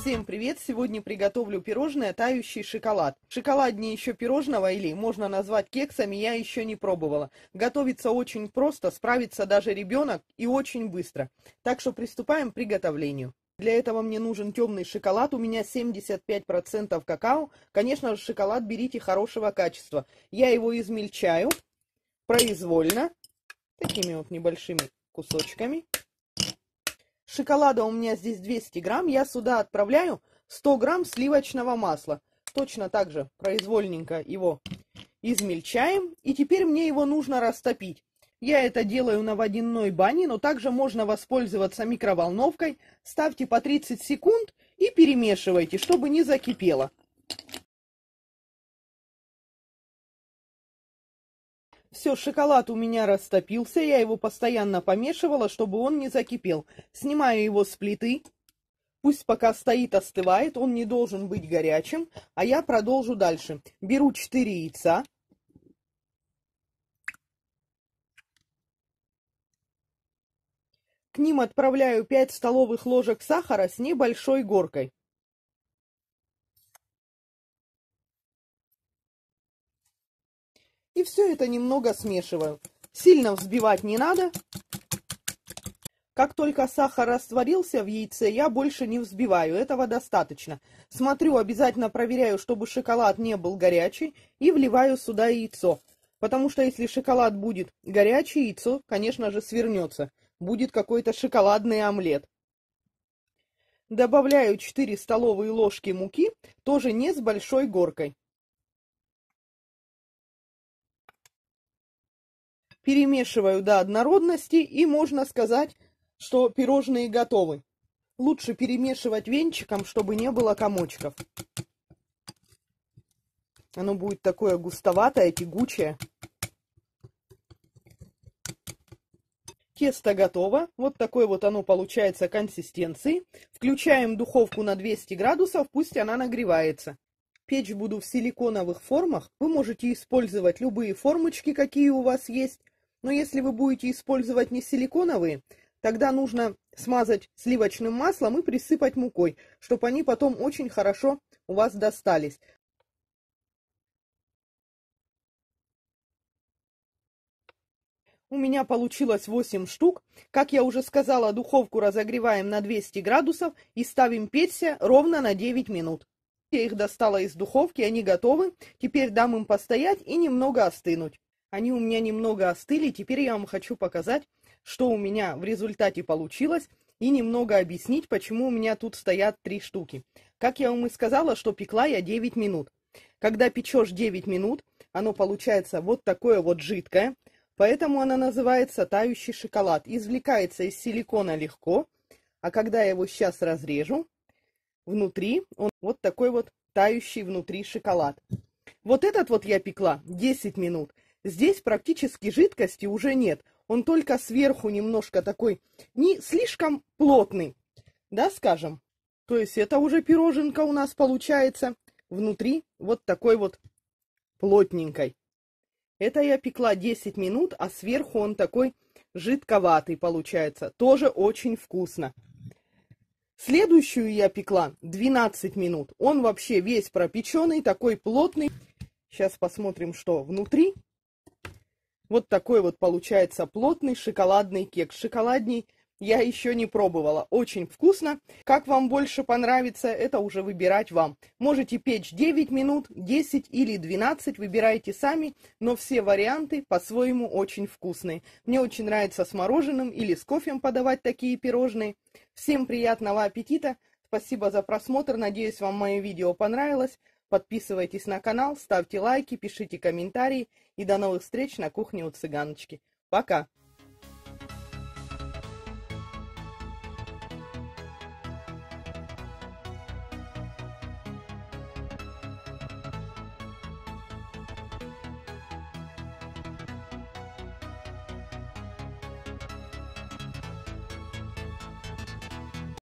Всем привет! Сегодня приготовлю пирожное «Тающий шоколад». Шоколаднее еще пирожного или можно назвать кексами я еще не пробовала. Готовится очень просто, справится даже ребенок и очень быстро. Так что приступаем к приготовлению. Для этого мне нужен темный шоколад, у меня 75% какао. Конечно же, шоколад берите хорошего качества. Я его измельчаю произвольно, такими вот небольшими кусочками. Шоколада у меня здесь 200 грамм. Я сюда отправляю 100 грамм сливочного масла. Точно так же произвольненько его измельчаем. И теперь мне его нужно растопить. Я это делаю на водяной бане, но также можно воспользоваться микроволновкой. Ставьте по 30 секунд и перемешивайте, чтобы не закипело. Все, шоколад у меня растопился, я его постоянно помешивала, чтобы он не закипел. Снимаю его с плиты. Пусть пока стоит, остывает, он не должен быть горячим, а я продолжу дальше. Беру 4 яйца. К ним отправляю 5 столовых ложек сахара с небольшой горкой. И все это немного смешиваю. Сильно взбивать не надо. Как только сахар растворился в яйце, я больше не взбиваю, этого достаточно. Смотрю, обязательно проверяю, чтобы шоколад не был горячий, и вливаю сюда яйцо. Потому что если шоколад будет горячий, яйцо, конечно же, свернется. Будет какой-то шоколадный омлет. Добавляю 4 столовые ложки муки, тоже не с большой горкой. перемешиваю до однородности, и можно сказать, что пирожные готовы. Лучше перемешивать венчиком, чтобы не было комочков. Оно будет такое густоватое, тягучее. Тесто готово. Вот такой вот оно получается консистенции. Включаем духовку на 200 градусов, пусть она нагревается. Печь буду в силиконовых формах. Вы можете использовать любые формочки, какие у вас есть. Но если вы будете использовать не силиконовые, тогда нужно смазать сливочным маслом и присыпать мукой, чтобы они потом очень хорошо у вас достались. У меня получилось 8 штук. Как я уже сказала, духовку разогреваем на 200 градусов и ставим печься ровно на 9 минут. Я их достала из духовки, они готовы. Теперь дам им постоять и немного остынуть. Они у меня немного остыли, теперь я вам хочу показать, что у меня в результате получилось, и немного объяснить, почему у меня тут стоят три штуки. Как я вам и сказала, что пекла я 9 минут. Когда печешь 9 минут, оно получается вот такое вот жидкое, поэтому оно называется тающий шоколад. Извлекается из силикона легко, а когда я его сейчас разрежу, внутри он вот такой вот тающий внутри шоколад. Вот этот вот я пекла 10 минут. Здесь практически жидкости уже нет, он только сверху немножко такой, не слишком плотный, да, скажем. То есть это уже пироженка у нас получается внутри вот такой вот плотненькой. Это я пекла 10 минут, а сверху он такой жидковатый получается. Тоже очень вкусно. Следующую я пекла 12 минут. Он вообще весь пропеченный, такой плотный. Сейчас посмотрим, что внутри. Вот такой вот получается плотный шоколадный кекс. Шоколадней я еще не пробовала. Очень вкусно. Как вам больше понравится, это уже выбирать вам. Можете печь 9 минут, 10 или 12, выбирайте сами, но все варианты по-своему очень вкусные. Мне очень нравится с мороженым или с кофе подавать такие пирожные. Всем приятного аппетита! Спасибо за просмотр, надеюсь, вам мое видео понравилось. Подписывайтесь на канал, ставьте лайки, пишите комментарии и до новых встреч на кухне у цыганочки. Пока!